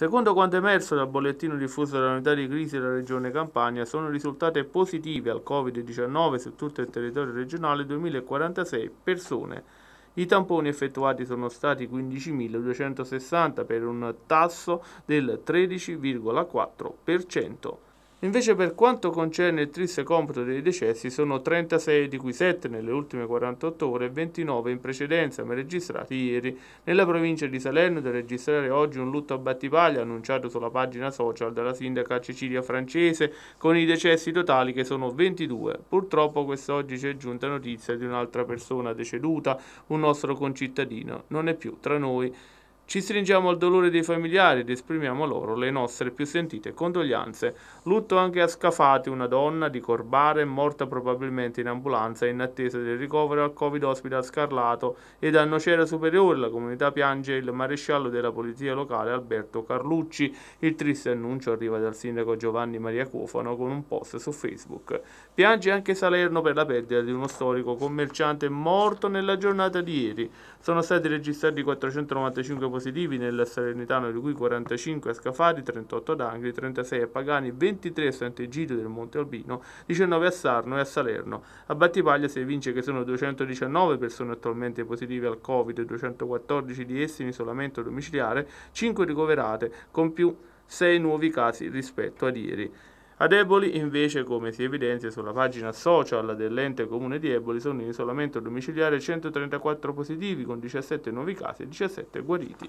Secondo quanto emerso dal bollettino diffuso dall'unità di crisi della regione Campania, sono risultate positive al Covid-19 su tutto il territorio regionale 2046 persone. I tamponi effettuati sono stati 15.260 per un tasso del 13,4%. Invece per quanto concerne il triste computo dei decessi sono 36 di cui 7 nelle ultime 48 ore e 29 in precedenza ma registrati ieri. Nella provincia di Salerno da registrare oggi un lutto a Battipaglia annunciato sulla pagina social della sindaca Cecilia Francese con i decessi totali che sono 22. Purtroppo quest'oggi ci è giunta notizia di un'altra persona deceduta, un nostro concittadino, non è più tra noi. Ci stringiamo al dolore dei familiari ed esprimiamo loro le nostre più sentite condoglianze. Lutto anche a Scafati, una donna di Corbare, morta probabilmente in ambulanza in attesa del ricovero al Covid Hospital Scarlato ed a Nocera Superiore la comunità piange il maresciallo della polizia locale Alberto Carlucci. Il triste annuncio arriva dal sindaco Giovanni Maria Cofano con un post su Facebook. Piange anche Salerno per la perdita di uno storico commerciante morto nella giornata di ieri. Sono stati registrati 495 positivi positivi nel Salernitano, di cui 45 a Scafati, 38 ad Angri, 36 a Pagani, 23 a Sant'Egidio del Monte Albino, 19 a Sarno e a Salerno. A Battipaglia si evince che sono 219 persone attualmente positive al Covid, 214 di essi in isolamento domiciliare, 5 ricoverate, con più 6 nuovi casi rispetto a ieri. A Eboli, invece, come si evidenzia sulla pagina social dell'ente comune di Eboli, sono in isolamento domiciliare 134 positivi con 17 nuovi casi e 17 guariti.